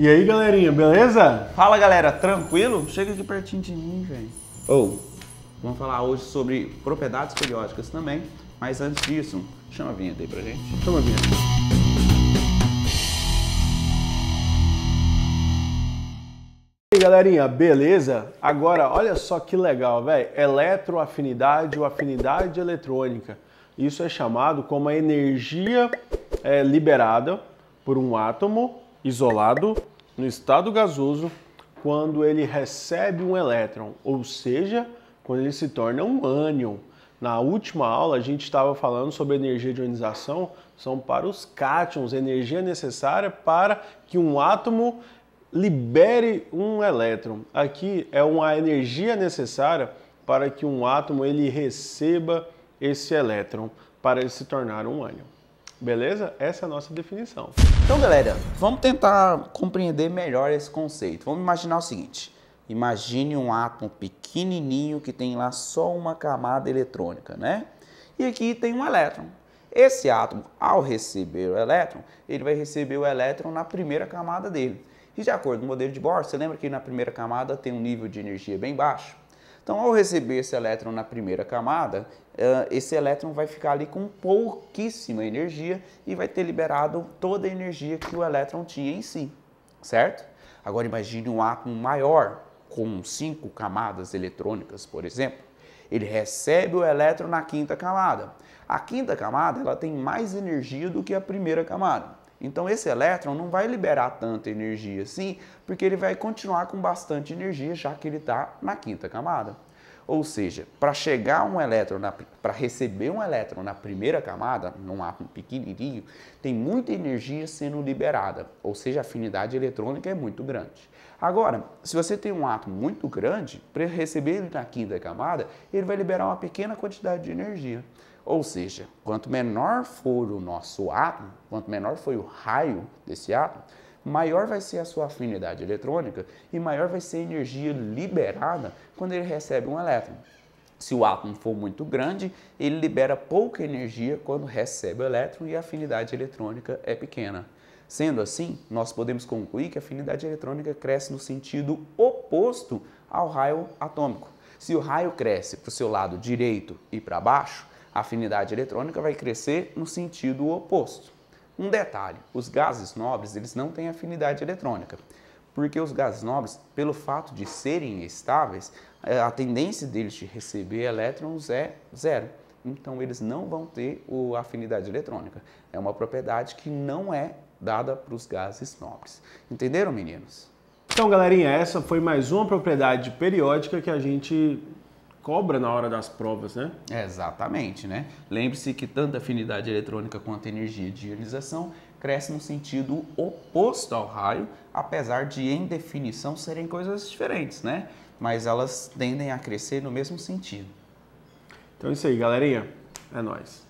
E aí, galerinha, beleza? Fala, galera, tranquilo? Chega aqui pertinho de mim, velho. Ou, oh, vamos falar hoje sobre propriedades periódicas também, mas antes disso, chama a vinheta aí pra gente. Chama a vinheta. E aí, galerinha, beleza? Agora, olha só que legal, velho. Eletroafinidade ou afinidade eletrônica. Isso é chamado como a energia é, liberada por um átomo isolado no estado gasoso quando ele recebe um elétron, ou seja, quando ele se torna um ânion. Na última aula a gente estava falando sobre energia de ionização, são para os cátions, energia necessária para que um átomo libere um elétron. Aqui é uma energia necessária para que um átomo ele receba esse elétron para ele se tornar um ânion. Beleza? Essa é a nossa definição. Então, galera, vamos tentar compreender melhor esse conceito. Vamos imaginar o seguinte: imagine um átomo pequenininho que tem lá só uma camada eletrônica, né? E aqui tem um elétron. Esse átomo, ao receber o elétron, ele vai receber o elétron na primeira camada dele. E de acordo com o modelo de Bohr, você lembra que na primeira camada tem um nível de energia bem baixo? Então, ao receber esse elétron na primeira camada, eh, esse elétron vai ficar ali com pouquíssima energia e vai ter liberado toda a energia que o elétron tinha em si, certo? Agora imagine um átomo maior, com cinco camadas eletrônicas, por exemplo. Ele recebe o elétron na quinta camada. A quinta camada ela tem mais energia do que a primeira camada. Então esse elétron não vai liberar tanta energia assim, porque ele vai continuar com bastante energia, já que ele está na quinta camada. Ou seja, para chegar um elétron, para receber um elétron na primeira camada, num átomo pequenininho, tem muita energia sendo liberada, ou seja, a afinidade eletrônica é muito grande. Agora, se você tem um átomo muito grande, para receber ele na quinta camada, ele vai liberar uma pequena quantidade de energia. Ou seja, quanto menor for o nosso átomo, quanto menor for o raio desse átomo, maior vai ser a sua afinidade eletrônica e maior vai ser a energia liberada quando ele recebe um elétron. Se o átomo for muito grande, ele libera pouca energia quando recebe o elétron e a afinidade eletrônica é pequena. Sendo assim, nós podemos concluir que a afinidade eletrônica cresce no sentido oposto ao raio atômico. Se o raio cresce para o seu lado direito e para baixo, a afinidade eletrônica vai crescer no sentido oposto. Um detalhe, os gases nobres eles não têm afinidade eletrônica, porque os gases nobres, pelo fato de serem estáveis, eh, a tendência deles de receber elétrons é zero. Então eles não vão ter a afinidade eletrônica. É uma propriedade que não é dada para os gases nobres. Entenderam, meninos? Então, galerinha, essa foi mais uma propriedade periódica que a gente cobra na hora das provas, né? Exatamente, né? Lembre-se que tanto a afinidade eletrônica quanto a energia de ionização cresce no sentido oposto ao raio, apesar de em definição serem coisas diferentes, né? Mas elas tendem a crescer no mesmo sentido. Então é isso aí, galerinha. É nós.